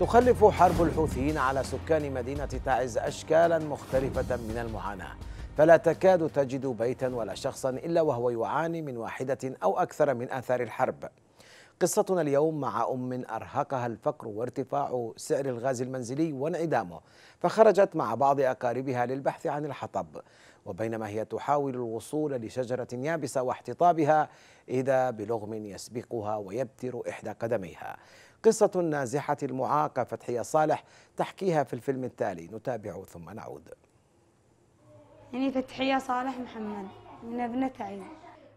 تخلف حرب الحوثيين على سكان مدينة تعز أشكالا مختلفة من المعاناة فلا تكاد تجد بيتا ولا شخصا إلا وهو يعاني من واحدة أو أكثر من آثار الحرب قصتنا اليوم مع أم أرهقها الفقر وارتفاع سعر الغاز المنزلي وانعدامه فخرجت مع بعض أقاربها للبحث عن الحطب وبينما هي تحاول الوصول لشجرة يابسة واحتطابها إذا بلغم يسبقها ويبتر إحدى قدميها قصة النازحة المعاقة فتحية صالح تحكيها في الفيلم التالي نتابعه ثم نعود يعني فتحية صالح محمد من ابنة عين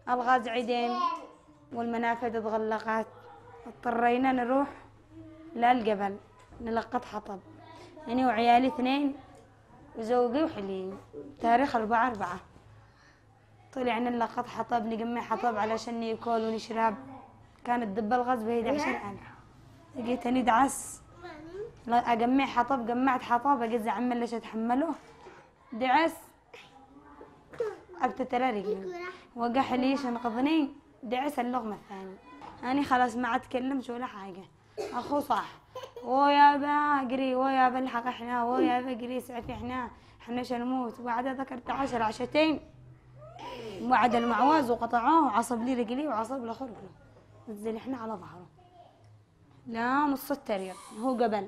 الغاز عيدين والمنافذ تغلقت اضطرينا نروح للجبل نلقط حطب أنا يعني وعيالي اثنين وزوجي وحليمي تاريخ أربعة أربعة طلعنا نلقط حطب نجمع حطب علشان ناكل ونشرب كانت دب الغاز بهيدا عشان إيه؟ أنا لقيت اني دعس اجمع حطب جمعت حطب اجي عمال ليش اتحمله دعس ابتترى رجلي وقح ليش شنقذني دعس اللغمه الثانيه اني خلاص ما اتكلمش ولا حاجه اخو صح ويا بقري ويا بلحق احنا ويا بقري سعفي احنا احنا نموت بعد ذكرت عشر عشتين وعد المعواز وقطعوه وعصب لي رجلي وعصب له نزل احنا على ظهره لا نص التريق هو جبن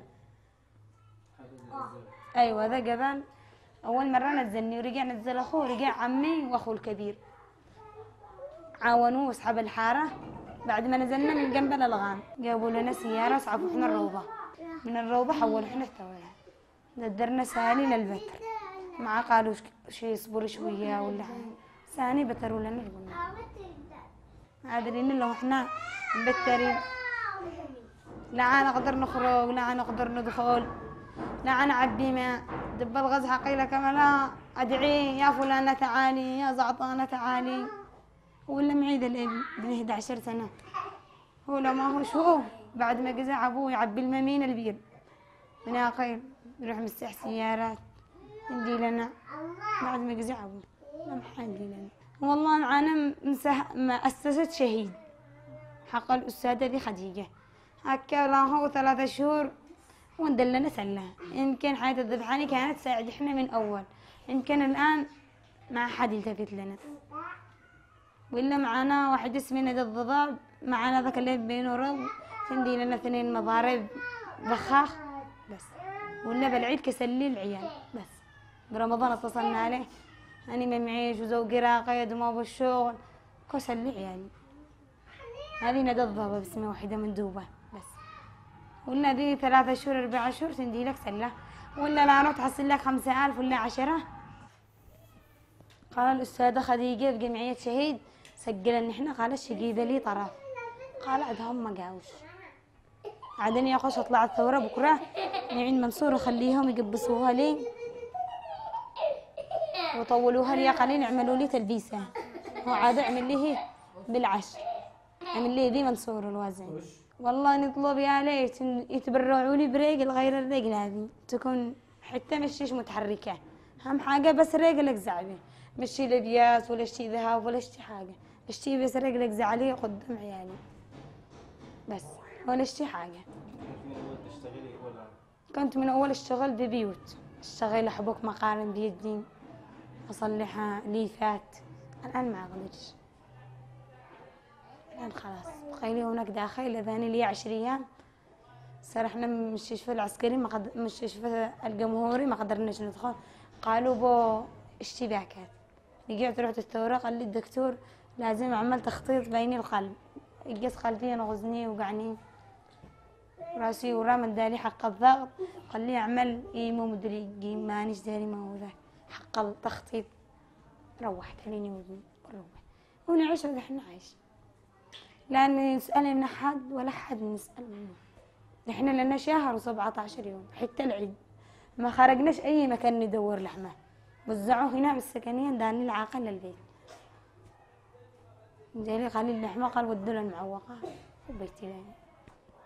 آه. ايوه هذا جبن اول مره نزلني ورجع نزل اخوه ورجع عمي واخوه الكبير عاونوه اصحاب الحاره بعد ما نزلنا من جنب الالغام جابوا لنا سياره اسعفوا احنا الروضه من الروضه حولوا احنا التوالي ندرنا سالي للبتر مع قالوا شي يصبر شويه ولا ساني بتروا لنا البنى عادلين لو احنا بترين لا نقدر نخرج لا نقدر ندخل لا نعبي ماء دب الغزها قيل كما لا أدعي يا فلانة تعالي يا زعطانة تعالي ولا معيد الابن ابن 11 سنة هو لو ما هو شو بعد ما قزع أبوه يعبي الممين البير من اخر نروح مسح سيارات ندي لنا بعد ما قزع أبوه ما حد لنا والله أنا اسست شهيد حق الأستاذة دي خديجة هكا راهو ثلاثة شهور وندلنا سلة يمكن حياة الذبحاني كانت تساعد احنا من أول يمكن الآن ما حد يلتفت لنا وإلا معانا واحد اسمه ندى الضباب معانا ذاك اللي بينه رض تندي لنا اثنين مضارب بخاخ بس ولا بالعيد كسلي العيال بس برمضان اتصلنا عليه أنا ما معيش وزوجي راقد وما بالشغل كسلي عيالي هذه ندى الضباب اسمها واحدة مندوبة قلنا دي ثلاثة شهور أربعة شهور تندي لك سلة ولا لا نروح تحصل لك خمسة ألف ولا عشرة قال الأستاذة خديجة في جمعية شهيد سجل إن إحنا قال الشقيدة لي طرف قال أدهم ما قاوش عدني يا خوش أطلع الثورة بكرة نعين منصور وخليهم يقبسوها لي وطولوها لي قليل يعملوا لي تلبيسة وعاد اعمل لي بالعشر عمل لي دي منصور الوازن والله نطلب يا ليت يتبرعوا لي برجل غير الرجل هذه تكون حتى مشيش متحركة أهم حاجة بس رجلك زعلي مشي لبياس ولا شي ذهب ولا شي حاجة اشتي بس رجلك زعلي قدام عيالي بس ولا شي حاجة كنت من أول اشتغل ببيوت اشتغل أحبك مقارن بيدي أصلحها ليفات الآن ما اغلج الحين خلاص بخيلي هناك داخل اذا لي ايام صار احنا من المستشفى العسكري ما قد... مستشفى الجمهوري ما قدرناش ندخل قالوا بو اشتباكات رجعت رحت الثورة قال لي الدكتور لازم عمل تخطيط بيني القلب قيس قلبي غزني وقعني راسي من ادالي حق الضغط قال لي اعمل إيه مو مدري مانيش داري ما هو ذا حق التخطيط روحت عليني ودني روحت ونعيش هذا احنا عايشين لا يسالني من حد ولا حد نسال منه نحن لنا شهر و17 يوم حتى العيد ما خرجناش اي مكان ندور لحمه وزعوه هنا بالسكنيه داني العاقل للبيت جالي قليل اللحمه قال ودوا لها المعوقه وبيت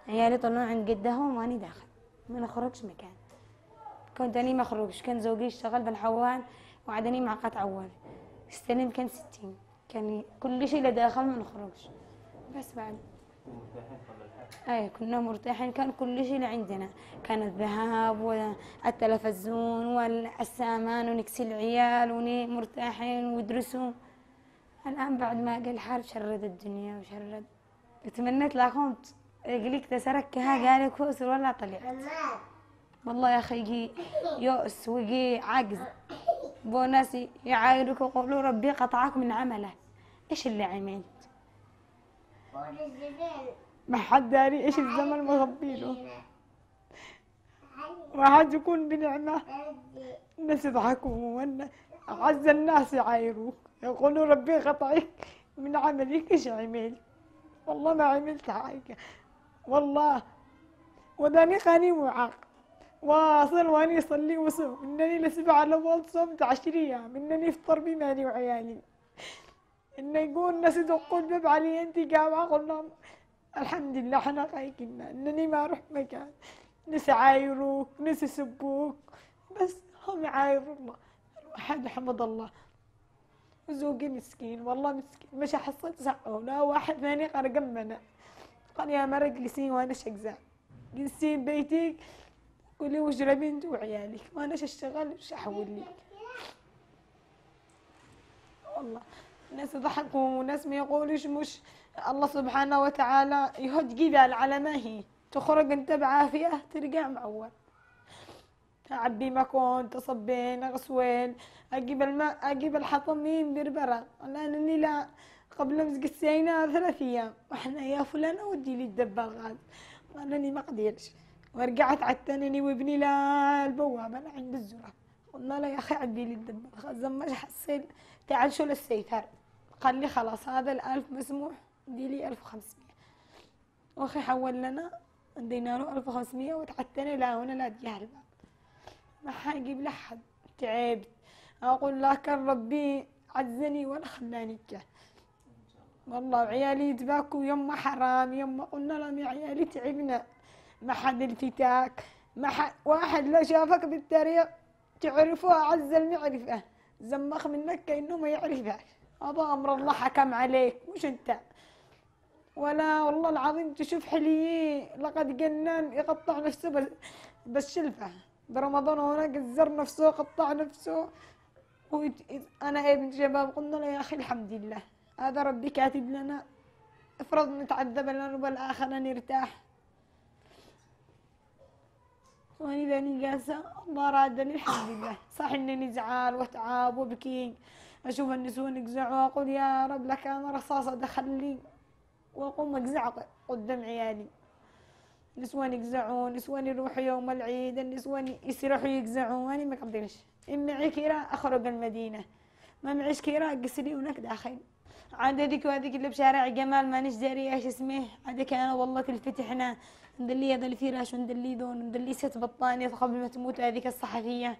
عيالي طلعوا عند جدهم وانا داخل ما نخرجش مكان كنت اني ما اخرجش كان زوجي يشتغل بالحوان وعدني معقات عوان عوال استلم كان ستين كان كل شيء لداخل ما نخرجش بس بعد اي كنا مرتاحين كان كل شيء عندنا كان الذهاب والتلفزيون والسامان ونكسي العيال ومرتاحين ويدرسوا الان بعد ما قال الحرب شرد الدنيا وشرد تمنيت لاخوم قلت ها قال لك ولا طلعت والله يا اخي يؤس وجي عجز بو ناس يعايرك ويقولوا ربي قطعك من عمله ايش اللي عملت ما حد داري ايش الزمن مغبي له ما حد يكون بنعمه الناس يضحكوا اعز الناس يعايروك يقولوا ربي قطعك من عملك ايش عملت والله ما عملت حاجه والله وداني قاني معاق واصل واني اصلي وصوم انني لسبع الاول صمت عشر ايام انني افطر بمالي وعيالي انه يقول الناس يدقوا الباب علي انت جامعه قلنا الحمد لله احنا قايقنا انني ما اروح مكان ناس عايروك ناس يسبوك بس هم عايروا الله الواحد حمد الله زوجي مسكين والله مسكين مش حصلت ساعة واحد ثاني قال قمنا قال يا مرة جلسين وانا شقزان جلسين بيتك قولي واشربي انت وعيالك وانا وش احول لك والله ناس يضحكوا وناس ما يقولوش مش الله سبحانه وتعالى يهد جبال على ما هي تخرج انت بعافية ترجع معول عبي مكون تصبين غسوين اجيب الماء اجيب الحطمين بربرة الان اني لا قبل امس قسينا ثلاث ايام واحنا يا فلان اودي لي الدبال غاد قال اني ما قدرتش ورجعت الثاني وابني لا البوابة انا عند الزرع قلنا لا يا اخي عبي لي الدبال غاد ما حسيت تعال شو للسيتر قال لي خلاص هذا الألف مسموح دي لي ألف وخمسمية واخي حول لنا ادينا له ألف وخمسمية وتعتني لا هنا لا تجاه الباب ما حاجيب لحد تعبت أقول لا كان ربي عزني ولا خلاني نجح والله عيالي يتباكوا يما حرام يما قلنا لهم يا عيالي تعبنا ما حد الفتاك ما حد واحد لو شافك بالطريق تعرفه أعز المعرفة زمخ منك كأنه ما يعرفك أبا أمر الله حكم عليك مش أنت ولا والله العظيم تشوف حليي لقد جنان يقطع نفسه بالشلفة برمضان هناك الزر نفسه قطع نفسه أنا ابن شباب قلنا له يا أخي الحمد لله هذا ربي كاتب لنا افرض نتعذب لنا وبالاخر نرتاح وأنا إذا نقاسة الله راد لي الحمد لله صح إنني زعل وتعاب وبكيت أشوف النسوان يقزعوا أقول يا رب لك أنا رصاصة دخل لي وأقوم أقزع قدام عيالي نسوان يقزعون نسوان يروحوا يوم العيد النسوان يسرحوا يقزعون أنا ما قدرش إن معي كيرا أخرج المدينة ما معيش كيرا قسري هناك داخل عاد هذيك وهذيك اللي بشارع جمال مانيش داري ايش اسمه هذيك انا والله تلفت احنا ندلي هذا الفراش وندلي دون ندلي ست بطانية قبل ما تموت هذيك الصحفية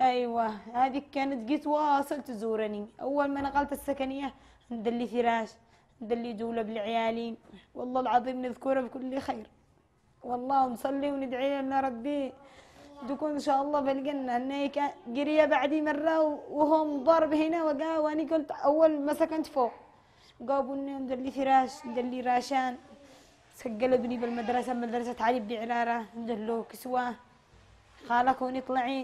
ايوه هذيك كانت جيت واصل تزورني اول ما نقلت السكنيه ندلي فراش ندلي دوله بالعيالين والله العظيم نذكره بكل خير والله نصلي وندعي لنا ربي دوك ان شاء الله بالجنه هناك قريه بعدي مره وهم ضرب هنا وقا واني كنت اول ما سكنت فوق جابوا لنا ندلي فراش ندلي راشان سجل ابني بالمدرسه مدرسه علي بن ندير ندلو كسوه خالك وني طلعي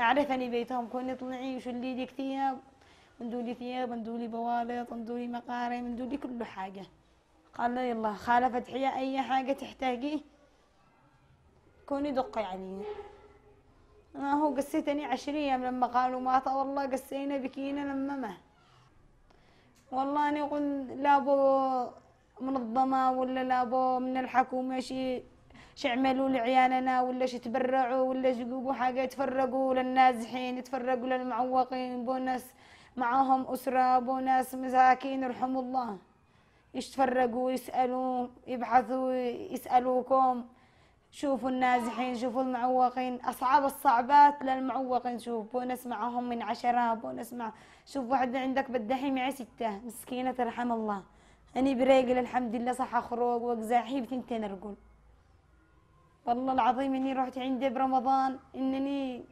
أعرفني بيتهم كوني طلعي وشلي لي كتياب مندوا لي ثياب مندوا لي بوالط مندوا لي مقاري مندوا لي كل حاجة قال لي يلا خالة فتحية أي حاجة تحتاجيه كوني دقي يعني. علي أنا هو قسيتني عشرية لما قالوا مات والله قسينا بكينا لما ما والله أنا أقول لابو منظمة ولا لابو من الحكومة شيء شي يعملوا لعيالنا ولا شي تبرعوا ولا يجيبوا حاجه يتفرقوا للنازحين يتفرقوا للمعوقين بوناس معاهم اسره بوناس مساكين ارحموا الله يتفرقوا يسالوا يبحثوا يسالوكم شوفوا النازحين شوفوا المعوقين أصعب الصعبات للمعوقين شوف بونس معهم من عشرة بونس مع شوف واحدة عندك بدحي معي ستة مسكينة ترحم الله أنا بريقل الحمد لله صح خروق وقزاحي بتنتين أرقل والله العظيم اني رحت عنده برمضان انني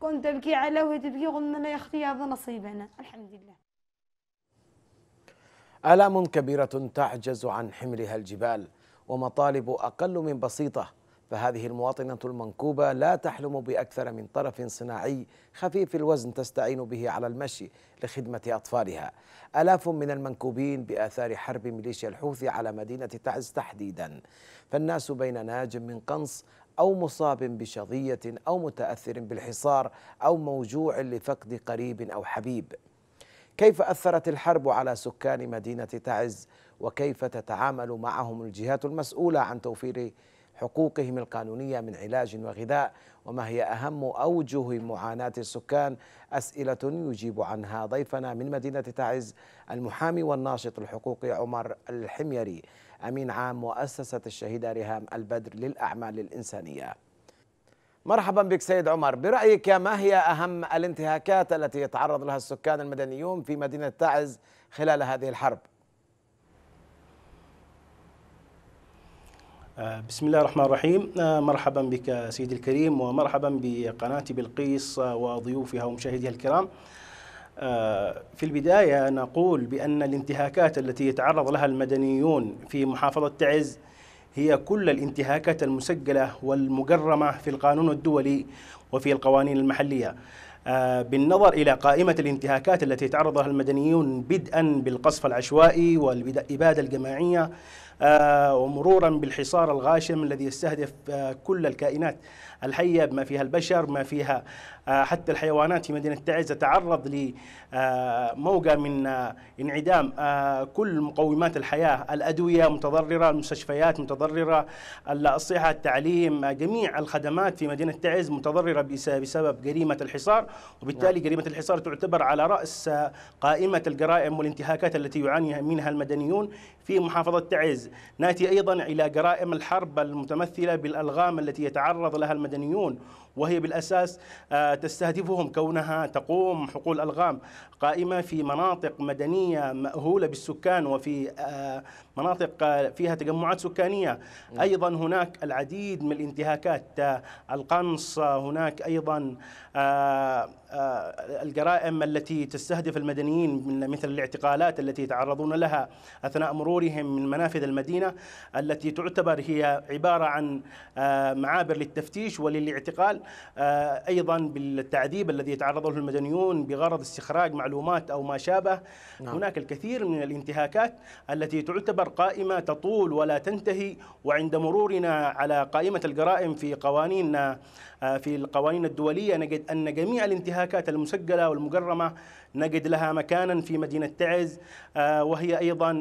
كنت ابكي على وهي تبكي قلنا لا يا اختي هذا نصيبنا الحمد لله آلام كبيرة تعجز عن حملها الجبال ومطالب أقل من بسيطة فهذه المواطنة المنكوبة لا تحلم بأكثر من طرف صناعي خفيف الوزن تستعين به على المشي لخدمة أطفالها ألاف من المنكوبين بآثار حرب ميليشيا الحوثي على مدينة تعز تحديدا فالناس بين ناج من قنص أو مصاب بشظية أو متأثر بالحصار أو موجوع لفقد قريب أو حبيب كيف أثرت الحرب على سكان مدينة تعز وكيف تتعامل معهم الجهات المسؤولة عن توفير حقوقهم القانونيه من علاج وغذاء وما هي اهم اوجه معاناه السكان اسئله يجيب عنها ضيفنا من مدينه تعز المحامي والناشط الحقوقي عمر الحميري امين عام مؤسسه الشهيده ريهام البدر للاعمال الانسانيه. مرحبا بك سيد عمر برأيك ما هي أهم الانتهاكات التي يتعرض لها السكان المدنيون في مدينة تعز خلال هذه الحرب؟ آه، بسم الله الرحمن الرحيم آه، مرحبا بك سيدي الكريم ومرحبا بقناة بلقيس وضيوفها ومشاهديها الكرام آه، في البداية نقول بأن الانتهاكات التي يتعرض لها المدنيون في محافظة تعز هي كل الانتهاكات المسجلة والمجرمة في القانون الدولي وفي القوانين المحلية بالنظر إلى قائمة الانتهاكات التي يتعرض لها المدنيون بدءا بالقصف العشوائي والإبادة الجماعية آه، ومرورا بالحصار الغاشم الذي يستهدف آه، كل الكائنات الحية بما فيها البشر ما فيها آه، حتى الحيوانات في مدينة تعز تتعرض لموجة آه، من آه، انعدام كل مقومات الحياة الأدوية متضررة المستشفيات متضررة الصحة التعليم جميع الخدمات في مدينة تعز متضررة بسبب جريمة الحصار وبالتالي نعم. جريمة الحصار تعتبر على رأس قائمة الجرائم والانتهاكات التي يعاني منها المدنيون في محافظة تعز ناتي أيضا إلى جرائم الحرب المتمثلة بالألغام التي يتعرض لها المدنيون المدنيون وهي بالأساس آه، تستهدفهم كونها تقوم حقول ألغام قائمة في مناطق مدنية مأهولة بالسكان وفي آه، مناطق آه، فيها تجمعات سكانية نعم. أيضا هناك العديد من الانتهاكات القنص هناك أيضا الجرائم التي تستهدف المدنيين مثل الاعتقالات التي يتعرضون لها أثناء مرورهم من منافذ المدينة التي تعتبر هي عبارة عن معابر للتفتيش وللاعتقال آه، أيضا بالتعذيب الذي يتعرض له المدنيون بغرض استخراج معلومات أو ما شابه نعم. هناك الكثير من الانتهاكات التي تعتبر قائمة تطول ولا تنتهي وعند مرورنا على قائمة الجرائم في قوانيننا آه، في القوانين الدولية نجد أن جميع الانتهاكات المسجلة والمجرمة نجد لها مكانا في مدينة تعز آه، وهي أيضا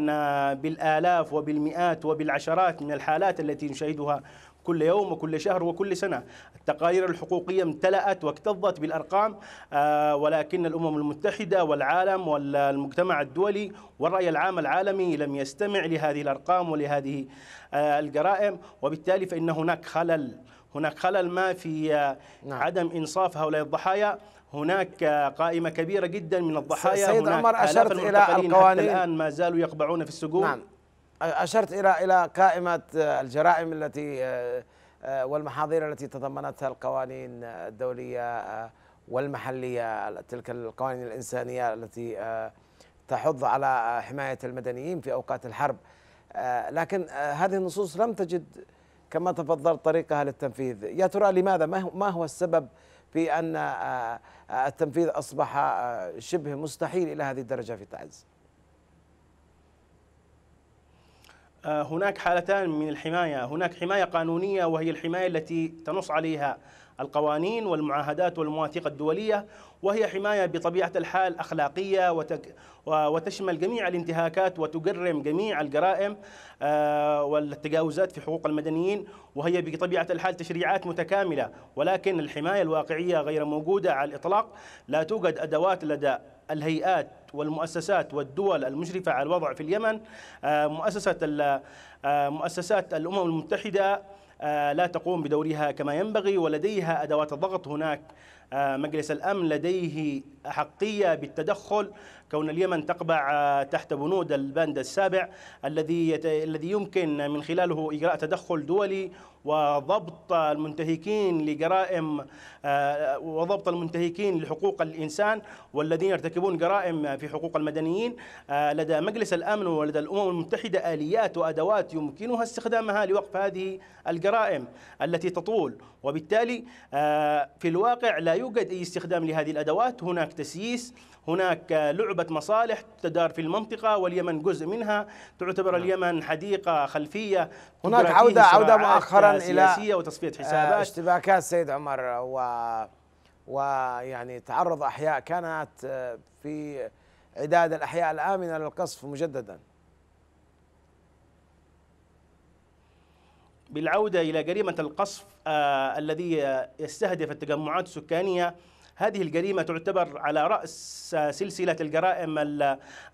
بالآلاف وبالمئات وبالعشرات من الحالات التي نشاهدها كل يوم وكل شهر وكل سنة التقارير الحقوقية امتلأت واكتظت بالأرقام آه، ولكن الأمم المتحدة والعالم والمجتمع الدولي والرأي العام العالمي لم يستمع لهذه الأرقام ولهذه آه، الجرائم وبالتالي فإن هناك خلل هناك خلل ما في آه، نعم. عدم إنصاف هؤلاء الضحايا هناك قائمة كبيرة جدا من الضحايا سيد هناك عمر أشرت إلى القوانين الآن ما زالوا يقبعون في السجون نعم اشرت الى الى قائمه آه، الجرائم التي آه، آه، والمحاضير التي تضمنتها القوانين الدوليه والمحليه تلك القوانين الانسانيه التي تحض على حمايه المدنيين في اوقات الحرب لكن هذه النصوص لم تجد كما تفضلت طريقها للتنفيذ يا ترى لماذا ما هو السبب في ان التنفيذ اصبح شبه مستحيل الى هذه الدرجه في تعز آه، هناك حالتان من الحماية هناك حماية قانونية وهي الحماية التي تنص عليها القوانين والمعاهدات والمواثيق الدولية وهي حماية بطبيعة الحال أخلاقية وتشمل جميع الانتهاكات وتجرم جميع الجرائم آه، والتجاوزات في حقوق المدنيين وهي بطبيعة الحال تشريعات متكاملة ولكن الحماية الواقعية غير موجودة على الإطلاق لا توجد أدوات لدى الهيئات والمؤسسات والدول المشرفة على الوضع في اليمن آه، مؤسسة آه، مؤسسات الأمم المتحدة آه، لا تقوم بدورها كما ينبغي ولديها أدوات الضغط هناك مجلس الأمن لديه أحقية بالتدخل كون اليمن تقبع تحت بنود البند السابع الذي يت... الذي يمكن من خلاله إجراء تدخل دولي وضبط المنتهكين لجرائم آه، وضبط المنتهكين لحقوق الإنسان والذين يرتكبون جرائم في حقوق المدنيين آه، لدى مجلس الأمن ولدى الأمم المتحدة آليات وأدوات يمكنها استخدامها لوقف هذه الجرائم التي تطول وبالتالي آه، في الواقع لا يوجد أي استخدام لهذه الأدوات هناك تسييس هناك لعبة مصالح تدار في المنطقة واليمن جزء منها تعتبر نعم. اليمن حديقة خلفية هناك عودة عودة مؤخرا إلى وتصفية آه، حسابات اشتباكات سيد عمر و ويعني تعرض أحياء كانت آه، في عداد الأحياء الآمنة للقصف مجددا بالعودة إلى جريمة القصف آه الذي يستهدف التجمعات السكانية هذه الجريمة تعتبر على رأس سلسلة الجرائم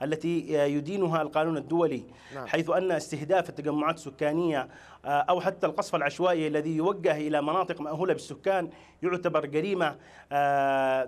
التي يدينها القانون الدولي نعم. حيث أن استهداف التجمعات السكانية آه، أو حتى القصف العشوائي الذي يوجه إلى مناطق مأهولة بالسكان يعتبر جريمة آه،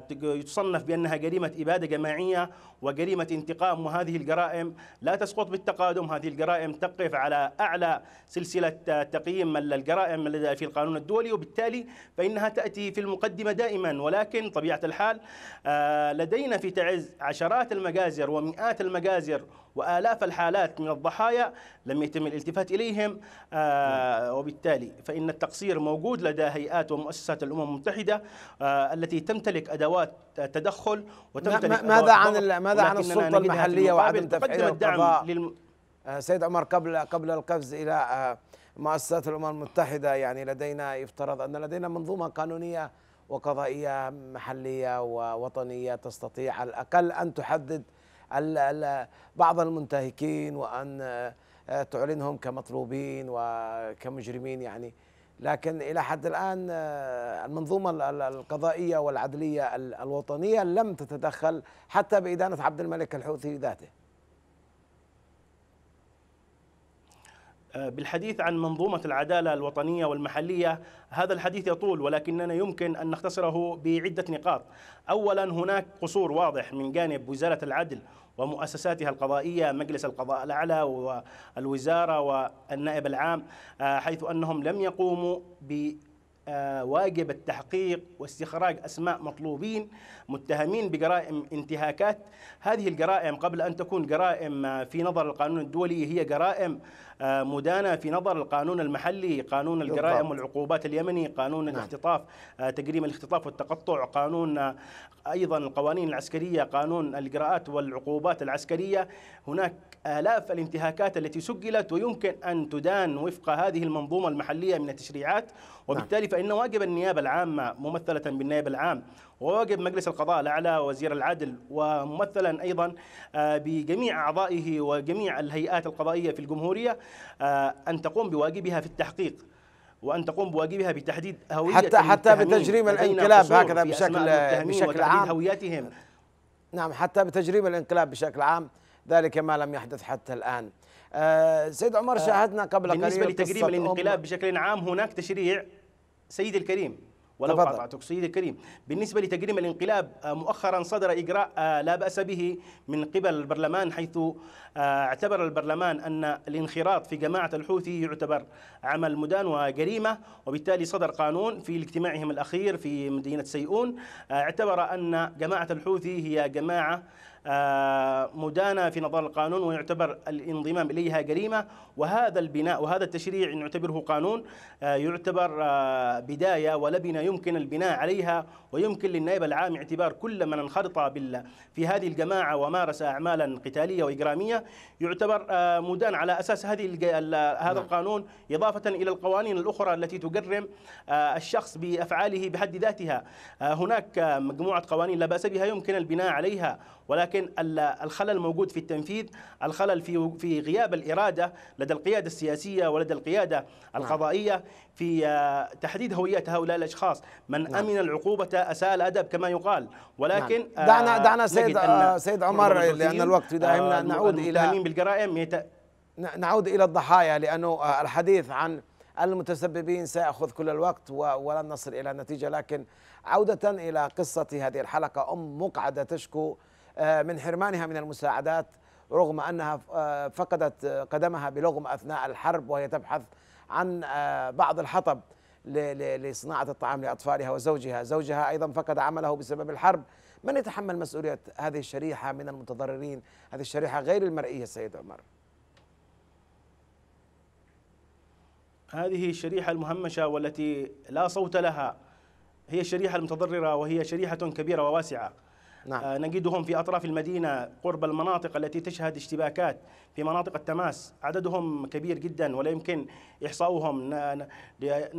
تصنف بأنها جريمة إبادة جماعية وجريمة انتقام وهذه الجرائم لا تسقط بالتقادم هذه الجرائم تقف على أعلى سلسلة آه، تقييم الجرائم في القانون الدولي وبالتالي فإنها تأتي في المقدمة دائما ولكن طبيعة بطبيعة الحال آه، لدينا في تعز عشرات المجازر ومئات المجازر وآلاف الحالات من الضحايا لم يتم الالتفات إليهم آه، وبالتالي فإن التقصير موجود لدى هيئات ومؤسسات الأمم المتحدة آه، التي تمتلك أدوات تدخل وتمتلك ماذا عن ماذا عن السلطة المحلية وعدم تفعيل الدعم للم... سيد عمر قبل قبل القفز إلى مؤسسات الأمم المتحدة يعني لدينا يفترض أن لدينا منظومة قانونية وقضائية محلية ووطنية تستطيع على الأقل أن تحدد بعض المنتهكين وأن آه، تعلنهم كمطلوبين وكمجرمين يعني لكن إلى حد الآن آه، المنظومة القضائية والعدلية الوطنية لم تتدخل حتى بإدانة عبد الملك الحوثي ذاته آه، بالحديث عن منظومة العدالة الوطنية والمحلية هذا الحديث يطول ولكننا يمكن أن نختصره بعدة نقاط أولا هناك قصور واضح من جانب وزارة العدل ومؤسساتها القضائية مجلس القضاء الأعلى والوزارة والنائب العام آه، حيث أنهم لم يقوموا آه، واجب التحقيق واستخراج أسماء مطلوبين متهمين بجرائم انتهاكات هذه الجرائم قبل أن تكون جرائم آه، في نظر القانون الدولي هي جرائم آه، مدانة في نظر القانون المحلي قانون الجرائم والعقوبات اليمني قانون نعم. الاختطاف تجريم الاختطاف والتقطع قانون أيضا القوانين العسكرية قانون الإجراءات والعقوبات العسكرية هناك آلاف الانتهاكات التي سجلت ويمكن أن تدان وفق هذه المنظومة المحلية من التشريعات نعم. وبالتالي فإن واجب النيابة العامة ممثلة بالنائب العام وواجب مجلس القضاء الأعلى وزير العدل وممثلا أيضا آه، بجميع أعضائه وجميع الهيئات القضائية في الجمهورية آه، أن تقوم بواجبها في التحقيق وان تقوم بواجبها بتحديد هويه حتى حتى بتجريم الانقلاب هكذا بشكل بشكل عام هوياتهم نعم حتى بتجريم الانقلاب بشكل عام ذلك ما لم يحدث حتى الان آه سيد عمر آه، شاهدنا قبل بالنسبة قليل بالنسبه لتجريم الانقلاب بشكل عام هناك تشريع سيدي الكريم ولو قطعتك سيدي الكريم بالنسبة لتجريم الانقلاب آه، مؤخرا صدر إجراء آه، لا بأس به من قبل البرلمان حيث آه، اعتبر البرلمان أن الانخراط في جماعة الحوثي يعتبر عمل مدان وجريمة وبالتالي صدر قانون في اجتماعهم الأخير في مدينة سيئون اعتبر أن جماعة الحوثي هي جماعة آه، مدانة في نظر القانون ويعتبر الانضمام إليها جريمة وهذا البناء وهذا التشريع نعتبره قانون آه، يعتبر آه، بداية ولبنة يمكن البناء عليها ويمكن للنائب العام اعتبار كل من انخرط في هذه الجماعة ومارس أعمالا قتالية وإجرامية يعتبر مدان على أساس هذه هذا نعم. القانون إضافة إلى القوانين الأخرى التي تجرم الشخص بأفعاله بحد ذاتها هناك مجموعة قوانين لا بأس بها يمكن البناء عليها ولكن الخلل موجود في التنفيذ الخلل في في غياب الاراده لدى القياده السياسيه ولدى القياده نعم. القضائيه في آه، تحديد هويه هؤلاء الاشخاص من نعم. امن العقوبه اساء الادب كما يقال ولكن نعم. دعنا آه، دعنا سيد آه، سيد عمر لان الوقت يداهمنا نعود الى بالجرائم يت... نعود الى الضحايا لانه الحديث عن المتسببين سيأخذ كل الوقت ولن نصل إلى نتيجة لكن عودة إلى قصة هذه الحلقة أم مقعدة تشكو آه، من حرمانها من المساعدات رغم انها آه، فقدت آه، قدمها بلغم اثناء الحرب وهي تبحث عن بعض الحطب لصناعه الطعام لاطفالها وزوجها، زوجها ايضا فقد عمله بسبب الحرب، من يتحمل مسؤوليه هذه الشريحه من المتضررين، هذه الشريحه غير المرئيه سيد عمر؟ هذه الشريحه المهمشه والتي لا صوت لها هي الشريحه المتضرره وهي شريحه كبيره وواسعه. نعم. آه، نجدهم في أطراف المدينة قرب المناطق التي تشهد اشتباكات في مناطق التماس عددهم كبير جدا ولا يمكن إحصاؤهم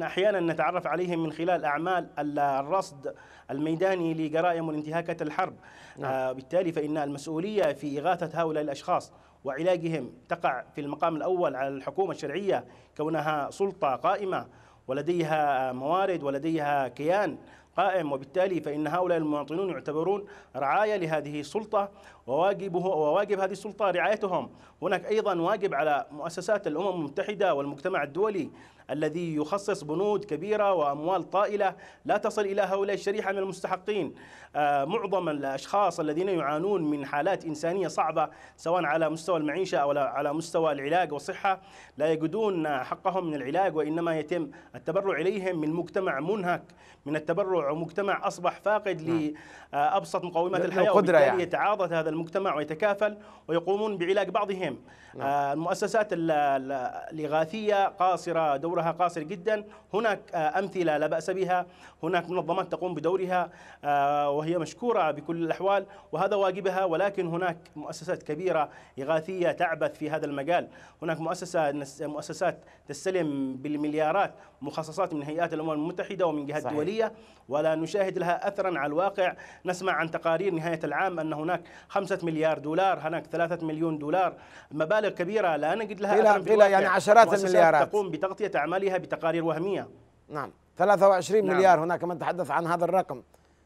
أحيانا نتعرف عليهم من خلال أعمال الرصد الميداني لجرائم وانتهاكات الحرب نعم. آه، بالتالي فإن المسؤولية في إغاثة هؤلاء الأشخاص وعلاجهم تقع في المقام الأول على الحكومة الشرعية كونها سلطة قائمة ولديها موارد ولديها كيان قائم وبالتالي فإن هؤلاء المواطنون يعتبرون رعاية لهذه السلطة وواجبه وواجب هذه السلطة رعايتهم هناك أيضا واجب على مؤسسات الأمم المتحدة والمجتمع الدولي الذي يخصص بنود كبيرة وأموال طائلة لا تصل إلى هؤلاء الشريحة من المستحقين آه، معظم الأشخاص الذين يعانون من حالات إنسانية صعبة سواء على مستوى المعيشة أو على مستوى العلاج والصحة لا يجدون حقهم من العلاج وإنما يتم التبرع إليهم من مجتمع منهك من التبرع ومجتمع أصبح فاقد نعم. لأبسط مقومات الحياة وبالتالي يعني. يتعاضد هذا المجتمع ويتكافل ويقومون بعلاج بعضهم نعم. آه، المؤسسات الإغاثية قاصرة دورة دورها قاصر جدا هناك آه، أمثلة لا بأس بها هناك منظمات تقوم بدورها آه، وهي مشكورة بكل الأحوال وهذا واجبها ولكن هناك مؤسسات كبيرة إغاثية تعبث في هذا المجال هناك مؤسسة مؤسسات تستلم بالمليارات مخصصات من هيئات الامم المتحده ومن جهات صحيح. دوليه ولا نشاهد لها اثرا على الواقع نسمع عن تقارير نهايه العام ان هناك 5 مليار دولار هناك 3 مليون دولار مبالغ كبيره لا نجد لها بلا, بلا يعني عشرات المليارات تقوم بتغطيه اعمالها بتقارير وهميه نعم 23 نعم. مليار هناك من تحدث عن هذا الرقم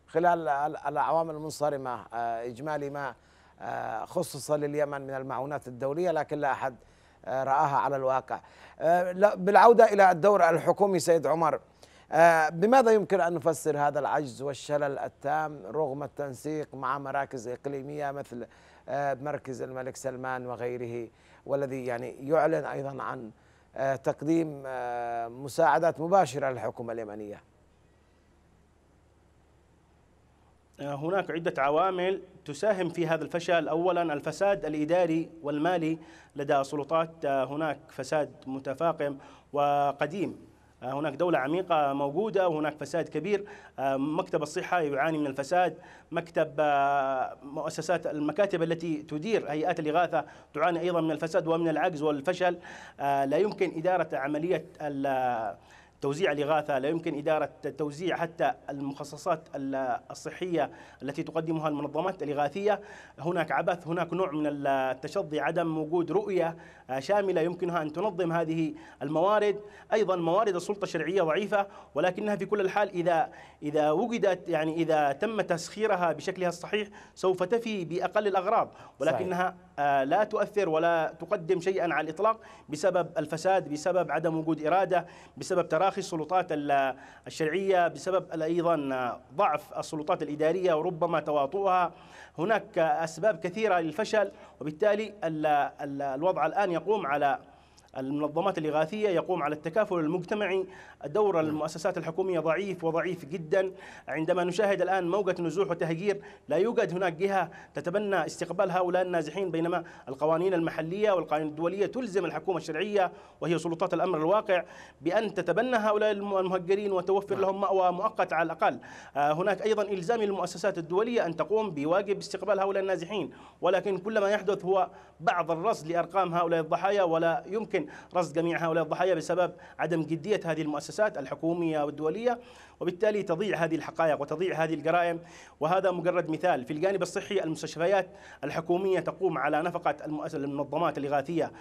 خلال الأعوام المنصرمة آه، إجمالي ما آه، خصص لليمن من المعونات الدولية لكن لا أحد رآها على الواقع آه، بالعودة إلى الدور الحكومي سيد عمر آه، بماذا يمكن أن نفسر هذا العجز والشلل التام رغم التنسيق مع مراكز إقليمية مثل آه، مركز الملك سلمان وغيره والذي يعني يعلن أيضا عن تقديم مساعدات مباشرة للحكومة اليمنية آه، هناك عدة عوامل تساهم في هذا الفشل أولا الفساد الإداري والمالي لدى السلطات آه، هناك فساد متفاقم وقديم آه، هناك دولة عميقة موجودة وهناك فساد كبير مكتب الصحة يعاني من الفساد مكتب مؤسسات المكاتب التي تدير هيئات الإغاثة تعاني أيضا من الفساد ومن العجز والفشل لا يمكن إدارة عملية توزيع الإغاثة لا يمكن إدارة توزيع حتى المخصصات الصحية التي تقدمها المنظمات الإغاثية هناك عبث هناك نوع من التشظي عدم وجود رؤية آه، شاملة يمكنها أن تنظم هذه الموارد أيضا موارد السلطة الشرعية ضعيفة ولكنها في كل الحال إذا إذا وجدت يعني إذا تم تسخيرها بشكلها الصحيح سوف تفي بأقل الأغراض ولكنها صحيح. آه، لا تؤثر ولا تقدم شيئا على الإطلاق بسبب الفساد بسبب عدم وجود إرادة بسبب تراخي السلطات الشرعية بسبب أيضا ضعف السلطات الإدارية وربما تواطؤها هناك أسباب كثيرة للفشل وبالتالي الوضع الآن يقوم على المنظمات الإغاثية يقوم على التكافل المجتمعي دور نعم. المؤسسات الحكومية ضعيف وضعيف جدا عندما نشاهد الآن موجة نزوح وتهجير لا يوجد هناك جهة تتبنى استقبال هؤلاء النازحين بينما القوانين المحلية والقوانين الدولية تلزم الحكومة الشرعية وهي سلطات الأمر الواقع بأن تتبنى هؤلاء المهجرين وتوفر نعم. لهم مأوى مؤقت على الأقل آه، هناك أيضا إلزام للمؤسسات الدولية أن تقوم بواجب استقبال هؤلاء النازحين ولكن كل ما يحدث هو بعض الرصد لأرقام هؤلاء الضحايا ولا يمكن ممكن رصد جميع هؤلاء الضحايا بسبب عدم جدية هذه المؤسسات الحكومية والدولية وبالتالي تضيع هذه الحقائق وتضيع هذه الجرائم وهذا مجرد مثال في الجانب الصحي المستشفيات الحكومية تقوم على نفقة المنظمات الإغاثية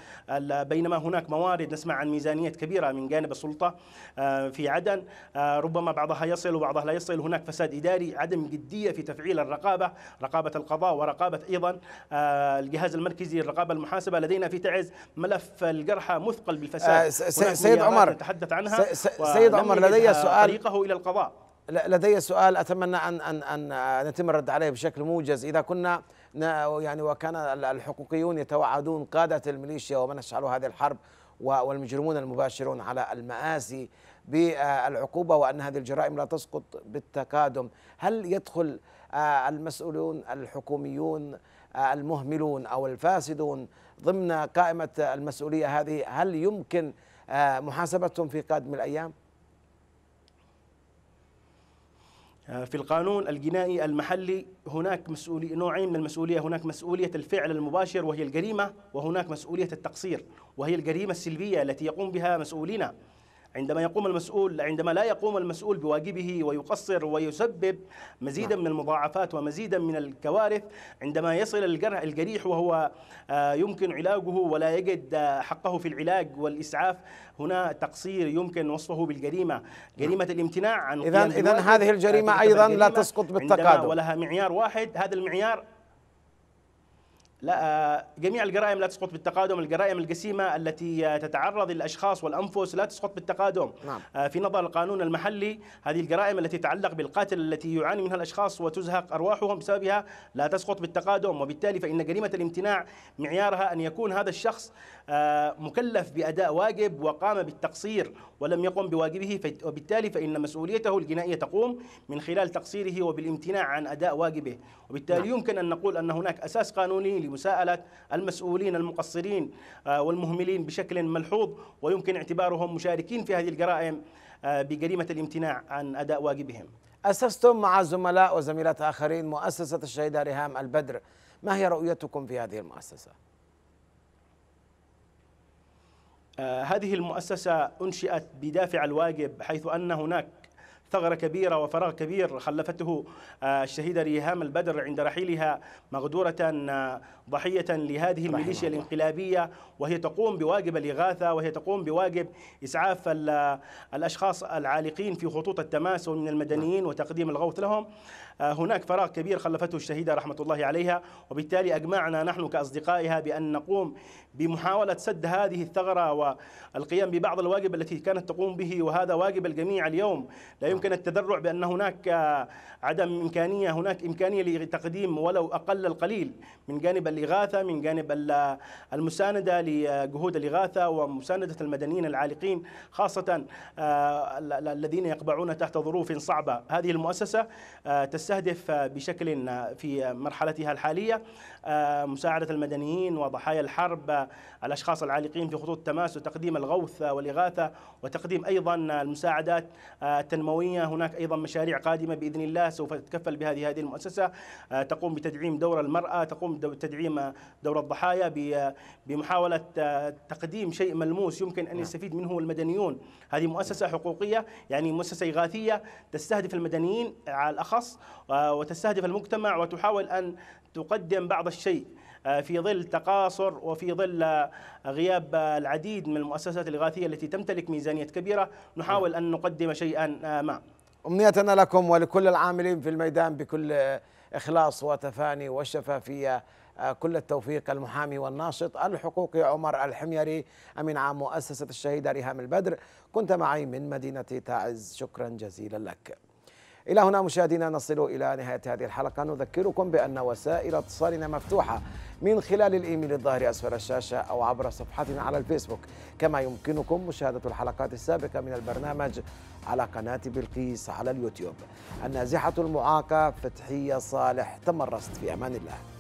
بينما هناك موارد نسمع عن ميزانيات كبيرة من جانب السلطة آه، في عدن آه، ربما بعضها يصل وبعضها لا يصل هناك فساد إداري عدم جدية في تفعيل الرقابة رقابة القضاء ورقابة أيضا آه، الجهاز المركزي للرقابة المحاسبة لدينا في تعز ملف الجرحى مثقل بالفساد سيد عمر تحدث عنها سيد عمر لدي سؤال طريقه إلى القضاء القضاء لدي سؤال اتمنى ان ان ان نتم الرد عليه بشكل موجز اذا كنا يعني وكان الحقوقيون يتوعدون قاده الميليشيا ومن اشعلوا هذه الحرب والمجرمون المباشرون على المآسي بالعقوبه وان هذه الجرائم لا تسقط بالتقادم، هل يدخل آه، المسؤولون الحكوميون آه، المهملون او الفاسدون ضمن قائمه المسؤوليه هذه؟ هل يمكن آه، محاسبتهم في قادم الايام؟ آه، في القانون الجنائي المحلي هناك مسؤولي نوعين من المسؤولية هناك مسؤولية الفعل المباشر وهي الجريمة وهناك مسؤولية التقصير وهي الجريمة السلبية التي يقوم بها مسؤولينا. عندما يقوم المسؤول عندما لا يقوم المسؤول بواجبه ويقصر ويسبب مزيدا نعم. من المضاعفات ومزيدا من الكوارث عندما يصل الجرح الجريح وهو آه، يمكن علاجه ولا يجد حقه في العلاج والإسعاف هنا تقصير يمكن وصفه بالجريمة جريمة نعم. الامتناع عن إذا إذا هذه الجريمة أيضا لا تسقط بالتقادم ولها معيار واحد هذا المعيار لا جميع الجرائم لا تسقط بالتقادم الجرائم الجسيمة التي تتعرض الأشخاص والأنفس لا تسقط بالتقادم نعم. آه، في نظر القانون المحلي هذه الجرائم التي تتعلق بالقاتل التي يعاني منها الأشخاص وتزهق أرواحهم بسببها لا تسقط بالتقادم وبالتالي فإن جريمة الامتناع معيارها أن يكون هذا الشخص آه، مكلف بأداء واجب وقام بالتقصير ولم يقم بواجبه وبالتالي فإن مسؤوليته الجنائية تقوم من خلال تقصيره وبالامتناع عن أداء واجبه وبالتالي نعم. يمكن أن نقول أن هناك أساس قانوني مساءلة المسؤولين المقصرين آه، والمهملين بشكل ملحوظ ويمكن اعتبارهم مشاركين في هذه الجرائم آه، بجريمة الامتناع عن أداء واجبهم أسستم مع زملاء وزميلات آخرين مؤسسة الشهيدة ريهام البدر ما هي رؤيتكم في هذه المؤسسة؟ آه، هذه المؤسسة أنشئت بدافع الواجب حيث أن هناك ثغرة كبيرة وفراغ كبير خلفته آه، الشهيدة ريهام البدر عند رحيلها مغدورة آه، ضحية لهذه الميليشيا الانقلابية وهي تقوم بواجب الإغاثة وهي تقوم بواجب إسعاف الأشخاص العالقين في خطوط التماس من المدنيين نعم. وتقديم الغوث لهم هناك فراغ كبير خلفته الشهيدة رحمة الله عليها وبالتالي أجمعنا نحن كأصدقائها بأن نقوم بمحاولة سد هذه الثغرة والقيام ببعض الواجب التي كانت تقوم به وهذا واجب الجميع اليوم لا نعم. يمكن التذرع بأن هناك عدم إمكانية هناك إمكانية لتقديم ولو أقل القليل من جانب الإغاثة من جانب المساندة لجهود الإغاثة ومساندة المدنيين العالقين خاصة آه، الذين يقبعون تحت ظروف صعبة هذه المؤسسة آه، تس تستهدف بشكل في مرحلتها الحالية آه، مساعدة المدنيين وضحايا الحرب الأشخاص العالقين في خطوط التماس وتقديم الغوث والإغاثة وتقديم أيضا المساعدات آه، التنموية هناك أيضا مشاريع قادمة بإذن الله سوف تتكفل بهذه هذه المؤسسة آه، تقوم بتدعيم دور المرأة تقوم بتدعيم دور الضحايا بمحاولة تقديم شيء ملموس يمكن أن نعم. يستفيد منه المدنيون هذه مؤسسة حقوقية يعني مؤسسة إغاثية تستهدف المدنيين على الأخص وتستهدف المجتمع وتحاول أن تقدم بعض الشيء آه، في ظل تقاصر وفي ظل آه، غياب آه، العديد من المؤسسات الإغاثية التي تمتلك ميزانية كبيرة نحاول أن نقدم شيئا ما أمنيتنا لكم ولكل العاملين في الميدان بكل إخلاص وتفاني والشفافية كل التوفيق المحامي والناشط الحقوقي عمر الحميري أمين عام مؤسسة الشهيدة ريهام البدر كنت معي من مدينة تعز شكرا جزيلا لك إلى هنا مشاهدينا نصل إلى نهاية هذه الحلقة نذكركم بأن وسائل اتصالنا مفتوحة من خلال الإيميل الظاهر أسفل الشاشة أو عبر صفحتنا على الفيسبوك كما يمكنكم مشاهدة الحلقات السابقة من البرنامج على قناة بلقيس على اليوتيوب النازحة المعاقة فتحية صالح تمرست في أمان الله